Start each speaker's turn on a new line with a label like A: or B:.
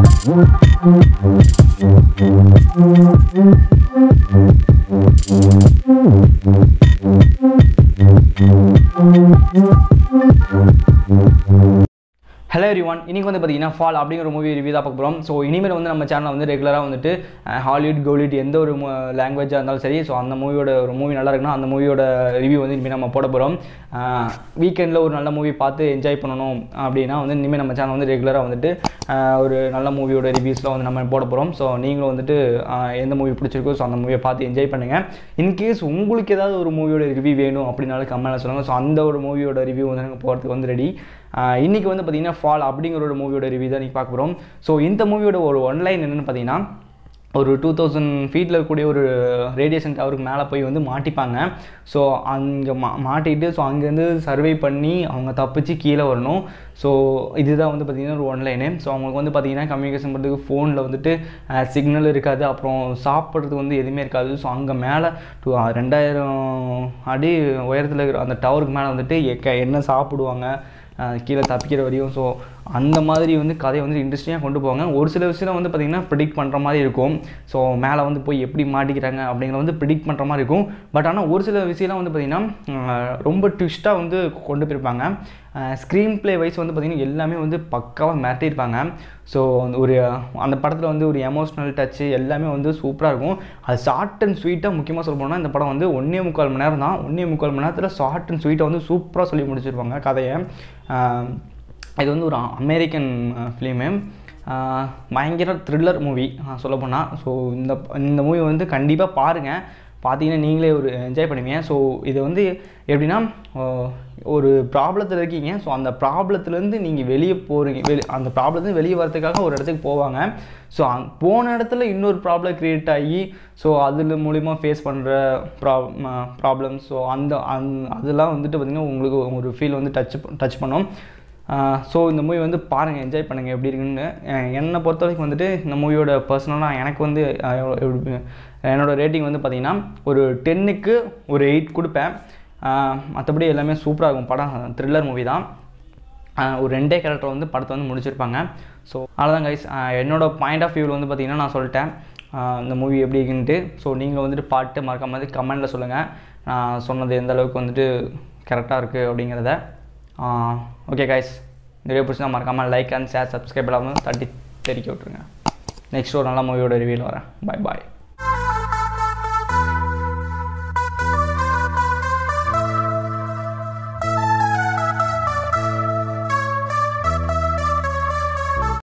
A: hello every one இன்றைக்கி வந்து பார்த்தீங்கன்னா ஃபால் அப்படிங்கிற மூவி ரிவ்யூ தான் பார்க்க போகிறோம் ஸோ இனிமேல் வந்து நம்ம சேனலில் வந்து ரெகுலராக வந்துட்டு ஹாலிவுட் கோலிவுட் எந்த ஒரு லாங்குவேஜாக இருந்தாலும் சரி ஸோ அந்த மூவியோட ஒரு மூவி நல்லா இருக்குன்னா அந்த மூவியோட ரிவ்யூ வந்து இனிமேல் நம்ம போட போகிறோம் வீக்கெண்டில் ஒரு நல்ல மூவி பார்த்து என்ஜாய் பண்ணணும் அப்படின்னா வந்து இனிமேல் நம்ம சேனல் வந்து ரெகுலராக வந்துட்டு ஒரு நல்ல மூவியோட ரிவ்யூஸ்லாம் வந்து நம்ம போட போகிறோம் ஸோ நீங்களும் வந்துட்டு எந்த மூவி பிடிச்சிருக்கோ ஸோ அந்த மூவியை பார்த்து என்ஜாய் பண்ணுங்கள் இன்கேஸ் உங்களுக்கு ஏதாவது ஒரு மூவியோட ரிவ்யூ வேணும் அப்படின்னாலும் கம்மியாக சொல்லுங்கள் ஸோ அந்த ஒரு மூவியோட ரிவ்யூ வந்து நாங்கள் போகிறதுக்கு வந்து ரெடி இன்றைக்கி வந்து பார்த்திங்கன்னா ஃபால் அப்படிங்கிற ஒரு மூவியோட ரிவ்யூ தான் நீங்கள் பார்க்க போகிறோம் ஸோ இந்த மூவியோட ஒரு ஒன்லைன் என்னென்னு பார்த்தீங்கன்னா ஒரு டூ தௌசண்ட் ஃபீட்டில் இருக்கக்கூடிய ஒரு ரேடியேஷன் டவருக்கு மேலே போய் வந்து மாட்டிப்பாங்க ஸோ அங்கே மா மாட்டிட்டு ஸோ அங்கேருந்து சர்வே பண்ணி அவங்க தப்பிச்சு கீழே வரணும் ஸோ இதுதான் வந்து பார்த்திங்கன்னா ஒரு ஒன்லைனு ஸோ அவங்களுக்கு வந்து பார்த்திங்கன்னா கம்யூனிகேஷன் பண்ணுறதுக்கு ஃபோனில் வந்துட்டு சிக்னல் இருக்காது அப்புறம் சாப்பிட்றதுக்கு வந்து எதுவுமே இருக்காது ஸோ அங்கே மேலே டூ ரெண்டாயிரம் அடி உயரத்தில் இருக்கிற அந்த டவருக்கு மேலே வந்துட்டு என்ன சாப்பிடுவாங்க கீழே தப்பிக்கிற வரையும் ஸோ அந்த மாதிரி வந்து கதையை வந்து இன்ட்ரெஸ்டிங்காக கொண்டு போவாங்க ஒரு சில விஷயம் வந்து பார்த்திங்கன்னா ப்ரிடிக்ட் பண்ணுற மாதிரி இருக்கும் ஸோ மேலே வந்து போய் எப்படி மாட்டிக்கிறாங்க அப்படிங்கிற வந்து ப்ரிடிக்ட் பண்ணுற மாதிரி இருக்கும் பட் ஆனால் ஒரு சில விஷயம்லாம் வந்து பார்த்திங்கன்னா ரொம்ப ட்விஸ்ட்டாக வந்து கொண்டு போயிருப்பாங்க ஸ்க்ரீன் ப்ளே வைஸ் வந்து பார்த்திங்கன்னா எல்லாமே வந்து பக்காவாக மிரட்டியிருப்பாங்க ஸோ ஒரு அந்த படத்தில் வந்து ஒரு எமோஷ்னல் டச்சு எல்லாமே வந்து சூப்பராக இருக்கும் அது ஷார்ட் அண்ட் ஸ்வீட்டாக முக்கியமாக சொல்ல போனால் இந்த படம் வந்து ஒன்றே முக்கால் மணி நேரம் தான் ஒன்றே முக்கால் மணி நேரத்தில் ஷார்ட் அண்ட் ஸ்வீட்டை வந்து சூப்பராக சொல்லி முடிச்சிருப்பாங்க கதையை இது வந்து ஒரு அமெரிக்கன் ஃபிலிமு பயங்கர த்ரில்லர் மூவி சொல்லப்போனால் ஸோ இந்த இந்த மூவி வந்து கண்டிப்பாக பாருங்கள் பார்த்தீங்கன்னா நீங்களே ஒரு என்ஜாய் பண்ணுவீங்க ஸோ இது வந்து எப்படின்னா ஒரு ப்ராப்ளத்தில் இருக்கீங்க ஸோ அந்த ப்ராப்ளத்துலேருந்து நீங்கள் வெளியே போகிறீங்க வெளி அந்த ப்ராப்ளத்துலேருந்து வெளியே வரதுக்காக ஒரு இடத்துக்கு போவாங்க ஸோ அங் போன இடத்துல இன்னொரு ப்ராப்ளம் க்ரியேட் ஆகி ஸோ அதில் மூலிமா ஃபேஸ் பண்ணுற ப்ரா ப்ராப்ளம் ஸோ அந்த அந் அதெல்லாம் வந்துட்டு பார்த்திங்கன்னா உங்களுக்கு ஒரு ஃபீல் வந்து டச் டச் பண்ணோம் ஸோ இந்த மூவி வந்து பாருங்கள் என்ஜாய் பண்ணுங்கள் எப்படி இருக்குன்னு என்னை பொறுத்த வரைக்கும் வந்துட்டு இந்த மூவியோட பர்சனலாக எனக்கு வந்து என்னோடய ரேட்டிங் வந்து பார்த்திங்கன்னா ஒரு டென்னுக்கு ஒரு எயிட் கொடுப்பேன் மற்றபடி எல்லாமே சூப்பராக இருக்கும் படம் த்ரில்லர் மூவி தான் ஒரு ரெண்டே கேரக்டர் வந்து படத்தை வந்து முடிச்சிருப்பாங்க ஸோ அவ்வளோதான் கைஸ் என்னோடய பாயிண்ட் ஆஃப் வியூவில் வந்து பார்த்திங்கன்னா நான் சொல்லிட்டேன் இந்த மூவி எப்படி இருக்குன்ட்டு ஸோ நீங்கள் வந்துட்டு பாட்டு மறக்காமல் கமெண்ட்டில் சொல்லுங்கள் நான் சொன்னது எந்த அளவுக்கு வந்துட்டு கரெக்டாக இருக்குது அப்படிங்கிறத ஓகே காய்ஸ் இந்த வீடியோ பிடிச்சா மறக்காமல் லைக் அண்ட் ஷேர் சப்ஸ்கிரைப் இல்லாமல் தட்டி தெரிக்க விட்ருங்க நெக்ஸ்ட் ஒரு நல்ல மூவியோட ரிவியூவில் வரேன் பாய் பாய்